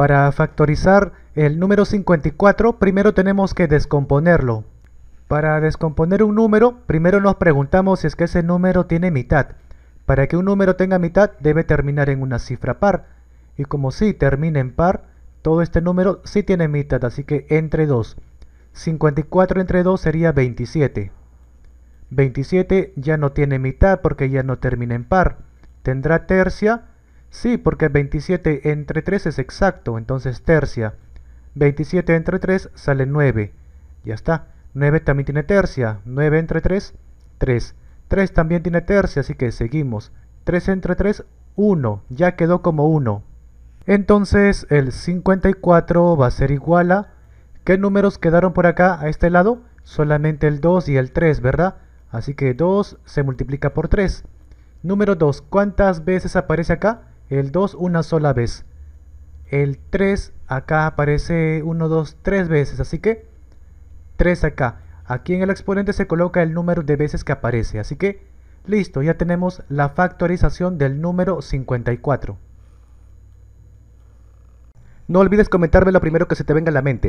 Para factorizar el número 54, primero tenemos que descomponerlo. Para descomponer un número, primero nos preguntamos si es que ese número tiene mitad. Para que un número tenga mitad, debe terminar en una cifra par. Y como sí termina en par, todo este número sí tiene mitad, así que entre 2. 54 entre 2 sería 27. 27 ya no tiene mitad porque ya no termina en par. Tendrá tercia Sí, porque 27 entre 3 es exacto, entonces tercia. 27 entre 3 sale 9. Ya está. 9 también tiene tercia. 9 entre 3, 3. 3 también tiene tercia, así que seguimos. 3 entre 3, 1. Ya quedó como 1. Entonces el 54 va a ser igual a... ¿Qué números quedaron por acá a este lado? Solamente el 2 y el 3, ¿verdad? Así que 2 se multiplica por 3. Número 2, ¿cuántas veces aparece acá? el 2 una sola vez, el 3 acá aparece 1, 2, 3 veces, así que 3 acá. Aquí en el exponente se coloca el número de veces que aparece, así que listo, ya tenemos la factorización del número 54. No olvides comentarme lo primero que se te venga a la mente.